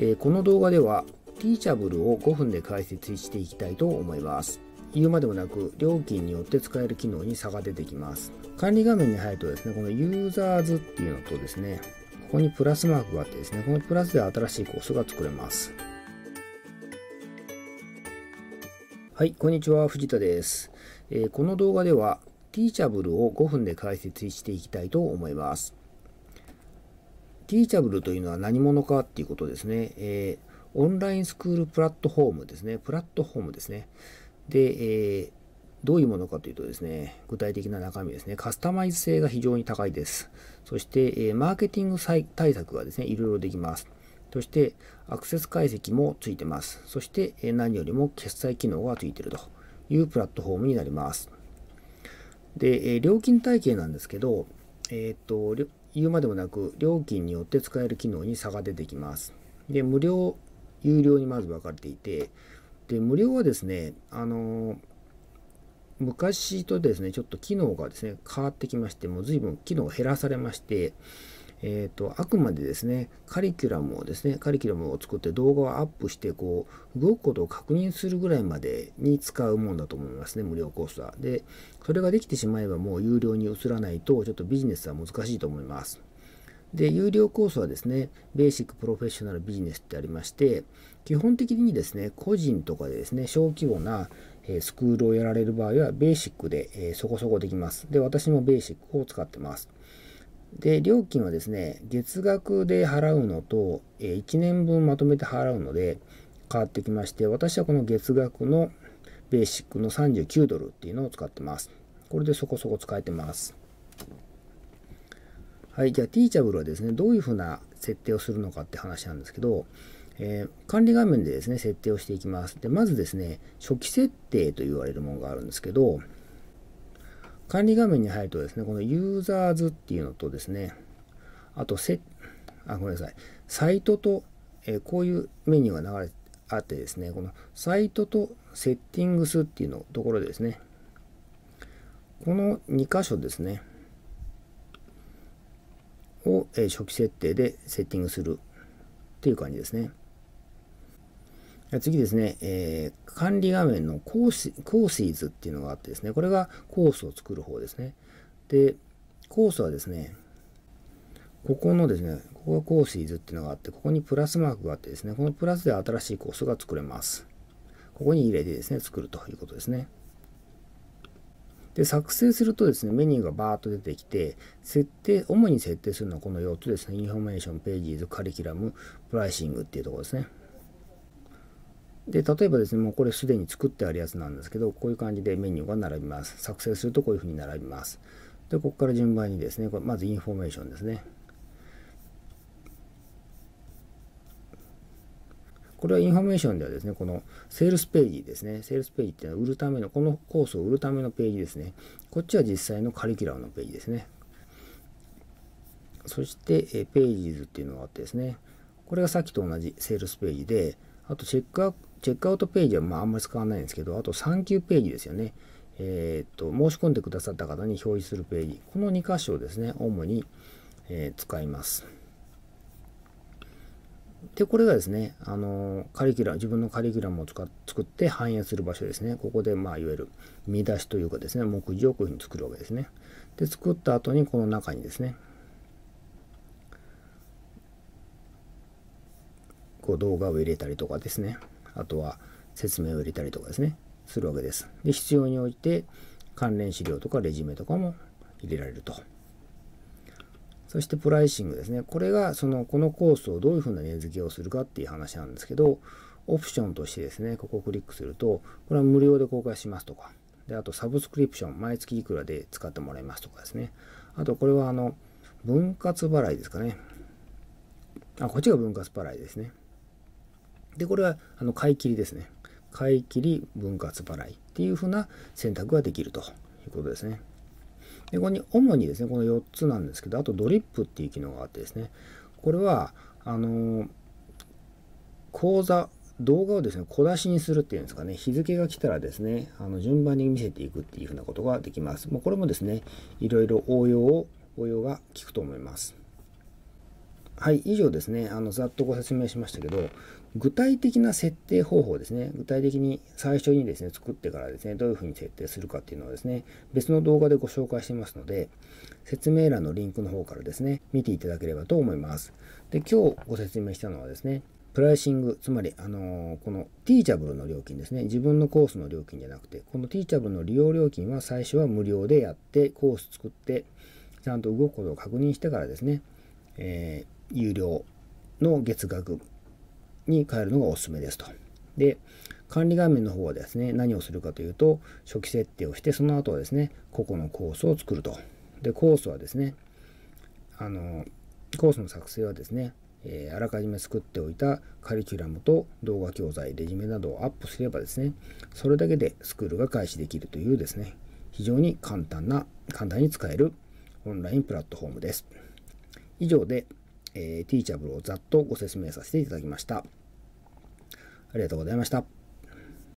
えー、この動画ではティーチャブルを5分で解説していきたいと思います言うまでもなく料金によって使える機能に差が出てきます管理画面に入るとですねこのユーザーズっていうのとですねここにプラスマークがあってですねこのプラスで新しいコースが作れますはいこんにちは藤田です、えー、この動画ではティーチャブルを5分で解説していきたいと思いますティーチャブルというのは何者かっていうことですね。えー、オンラインスクールプラットフォームですね。プラットフォームですね。で、えー、どういうものかというとですね、具体的な中身ですね、カスタマイズ性が非常に高いです。そして、えー、マーケティング対策がですね、いろいろできます。そして、アクセス解析もついてます。そして、えー、何よりも決済機能がついているというプラットフォームになります。で、えー、料金体系なんですけど、えっと、言うまでもなく料金によって使える機能に差が出てきます。で、無料、有料にまず分かれていて、で、無料はですね、あの昔とですね、ちょっと機能がですね、変わってきまして、もう随分機能が減らされまして、えー、と、あくまでですね、カリキュラムをですね、カリキュラムを作って動画をアップして、こう、動くことを確認するぐらいまでに使うもんだと思いますね、無料コースは。で、それができてしまえばもう有料に移らないと、ちょっとビジネスは難しいと思います。で、有料コースはですね、ベーシックプロフェッショナルビジネスってありまして、基本的にですね、個人とかでですね、小規模なスクールをやられる場合は、ベーシックでそこそこできます。で、私もベーシックを使ってます。で、料金はですね、月額で払うのと、え1年分まとめて払うので変わってきまして、私はこの月額のベーシックの39ドルっていうのを使ってます。これでそこそこ使えてます。はい、じゃあティーチャブルはですね、どういうふうな設定をするのかって話なんですけど、えー、管理画面でですね、設定をしていきます。で、まずですね、初期設定と言われるものがあるんですけど、管理画面に入るとですね、このユーザーズっていうのとですね、あとせ、あ、ごめんなさい、サイトと、えこういうメニューが流れあってですね、このサイトとセッティングスっていうのところでですね、この2箇所ですね、を、え初期設定でセッティングするっていう感じですね。次ですね、えー、管理画面のコースコーシーズっていうのがあってですね、これがコースを作る方ですね。で、コースはですね、ここのですね、ここがコーシーズっていうのがあって、ここにプラスマークがあってですね、このプラスで新しいコースが作れます。ここに入れてですね、作るということですね。で、作成するとですね、メニューがバーッと出てきて、設定、主に設定するのはこの4つですね、インフォメーション、ページーズ、カリキュラム、プライシングっていうところですね。で、例えばですね、もうこれすでに作ってあるやつなんですけど、こういう感じでメニューが並びます。作成するとこういうふうに並びます。で、ここから順番にですね、これまずインフォメーションですね。これはインフォメーションではですね、このセールスページですね。セールスページっていうのは売るための、このコースを売るためのページですね。こっちは実際のカリキュラムのページですね。そして、ページズっていうのがあってですね、これがさっきと同じセールスページで、あとチェックアウチェックアウトページはまああんまり使わないんですけど、あと産級ページですよね。えっ、と、申し込んでくださった方に表示するページ。この2箇所をですね、主に、えー、使います。で、これがですね、あの、カリキュラム、自分のカリキュラムを使作って反映する場所ですね。ここで、まあ、いわゆる見出しというかですね、目次をこういうふうに作るわけですね。で、作った後に、この中にですね、こう動画を入れたりとかですね。あとは説明を入れたりとかですね、するわけです。で、必要において関連資料とかレジュメとかも入れられると。そしてプライシングですね。これがそのこのコースをどういうふうな値付けをするかっていう話なんですけど、オプションとしてですね、ここをクリックすると、これは無料で公開しますとか、であとサブスクリプション、毎月いくらで使ってもらいますとかですね。あとこれはあの、分割払いですかね。あ、こっちが分割払いですね。でこれはあの買い切りですね買い切り分割払いっていうふうな選択ができるということですねでここに主にですねこの4つなんですけどあとドリップっていう機能があってですねこれはあの講座動画をですね小出しにするっていうんですかね日付が来たらですねあの順番に見せていくっていうふうなことができますもうこれもですねいろいろ応用を応用が効くと思いますはい、以上ですね、あのざっとご説明しましたけど、具体的な設定方法ですね、具体的に最初にですね、作ってからですね、どういうふうに設定するかっていうのはですね、別の動画でご紹介していますので、説明欄のリンクの方からですね、見ていただければと思います。で、今日ご説明したのはですね、プライシング、つまり、あのー、このティーチャブルの料金ですね。自分のコースの料金じゃなくて、このティーチャブルの利用料金は最初は無料でやって、コース作って、ちゃんと動くことを確認してからですね、えー有料の月額に変えるのがおすすめですと。で、管理画面の方はですね、何をするかというと、初期設定をして、その後はですね、個々のコースを作ると。で、コースはですね、あの、コースの作成はですね、えー、あらかじめ作っておいたカリキュラムと動画教材、レジュメなどをアップすればですね、それだけでスクールが開始できるというですね、非常に簡単な、簡単に使えるオンラインプラットフォームです。以上でえー、ティーチャブルをざっとご説明させていただきました。ありがとうございました。